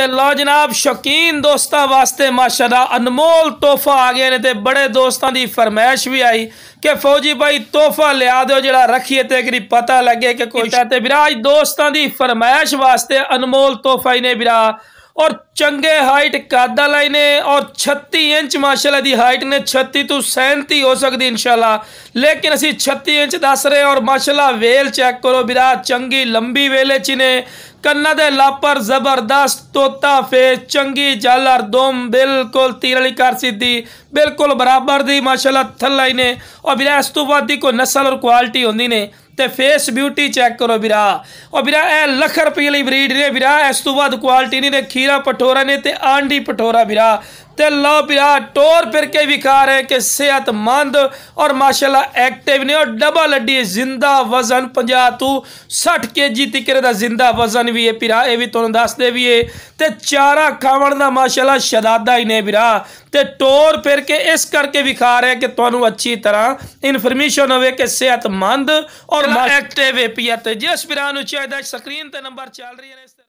ਤੇ ਲੋ ਜਨਾਬ ਸ਼ਕੀਨ ਦੋਸਤਾਂ ਵਾਸਤੇ ਮਾਸ਼ਾਅੱਲਾ ਅਨਮੋਲ ਤੋਹਫਾ ਆ ਗਏ ਨੇ ਤੇ ਬੜੇ ਦੋਸਤਾਂ ਦੀ ਫਰਮਾਇਸ਼ ਵੀ ਆਈ ਕਿ ਫੌਜੀ ਭਾਈ ਤੋਹਫਾ ਲਿਆ ਦਿਓ ਜਿਹੜਾ ਰੱਖੀਏ ਤੇ ਕਿ ਪਤਾ ਲੱਗੇ ਕਿ ਕੋਈ ਤਾਂ ਤੇ ਵਿਰਾਜ ਦੋਸਤਾਂ ਦੀ ਫਰਮਾਇਸ਼ ਵਾਸਤੇ ਅਨਮੋਲ ਤੋਹਫਾ ਇਹਨੇ ਨੇ ਵਿਰਾ ਔਰ ਚੰਗੇ ਹਾਈਟ ਕਾਦਾ ਲਈ ਨੇ ਔਰ 36 ਇੰਚ ਮਾਸ਼ਾਅੱਲਾ ਦੀ ਹਾਈਟ ਨੇ 36 ਤੋਂ 37 ਹੋ ਸਕਦੀ ਇਨਸ਼ਾਅੱਲਾ ਲੇਕਿਨ ਅਸੀਂ 36 ਇੰਚ ਦੱਸ ਰਹੇ ਔਰ ਮਾਸ਼ਾਅੱਲਾ ਵੇਲ ਚੈੱਕ ਕਰੋ ਵਿਰਾ ਚੰਗੀ ਲੰਬੀ ਵੇਲੇ ਚ ਨੇ ਕੰਨਾਂ ਦੇ ਲਾਪਰ ਜ਼ਬਰਦਸਤ ਤੋਤਾ ਫੇ ਚੰਗੀ ਜਾਲਰ ਦਮ ਬਿਲਕੁਲ ਤੀਰਲੀ ਕਰ ਸਿੱਧੀ ਬਿਲਕੁਲ ਬਰਾਬਰ ਦੀ ਮਾਸ਼ਾਅੱਲਾ ਥੱਲਾ ਹੀ ਨੇ ਔਰ ਵੀਰਾ ਇਸ ਤੋਂ ਬਾਅਦ ਦੀ ਕੋ ਨਸਲ ਔਰ ਕੁਆਲਿਟੀ ਹੁੰਦੀ ਨੇ ਤੇ ਫੇਸ ਬਿਊਟੀ ਚੈੱਕ ਕਰੋ ਵੀਰਾ ਔਰ ਵੀਰਾ ਇਹ ਲੱਖ ਰੁਪਏ ਲਈ ਬਰੀਡ ਨੇ ਵੀਰਾ ਇਸ ਤੋਂ ਬਾਅਦ ਕੁਆਲਿਟੀ ਨਹੀਂ ਨੇ ਖੀਰਾ ਪਟੋਰਾ ਨੇ ਤੇ ਆਂਡੀ ਪਟੋਰਾ ਵੀਰਾ ਤੇ ਲੋ ਪਿਆ ਟੋਰ ਫਿਰ ਕੇ ਵਿਖਾ ਰਹੇ ਕਿ ਸਿਹਤਮੰਦ ਔਰ ਮਾਸ਼ਾਅੱਲਾ ਐਕਟਿਵ ਨੇ ਔਰ ਡਬਲ ਅੱਡੀ ਜ਼ਿੰਦਾ ਵਜ਼ਨ 50 ਤੋਂ 60 ਕੇਜੀ ਤੱਕ ਦਾ ਜ਼ਿੰਦਾ ਵਜ਼ਨ ਵੀ ਇਹ ਪਿਰਾ ਇਹ ਵੀ ਤੁਹਾਨੂੰ ਦੱਸ ਦੇ ਵੀ ਇਹ ਤੇ ਚਾਰਾ ਖਾਵਣ ਦਾ ਮਾਸ਼ਾਅੱਲਾ ਸ਼ਦਾਦਾ ਹੀ ਨੇ ਵੀਰਾ ਤੇ ਟੋਰ ਫਿਰ ਕੇ ਇਸ ਕਰਕੇ ਵਿਖਾ ਰਹੇ ਕਿ ਤੁਹਾਨੂੰ ਅੱਛੀ ਤਰ੍ਹਾਂ ਇਨਫੋਰਮੇਸ਼ਨ ਹੋਵੇ ਕਿ ਸਿਹਤਮੰਦ ਔਰ ਐਕਟਿਵ ਹੈ ਪਿਆ ਤੇ ਜਿਸ ਵੀਰਾ ਨੂੰ ਚਾਹੀਦਾ ਸਕਰੀਨ ਤੇ ਨੰਬਰ ਚੱਲ ਰਹੀ ਹੈ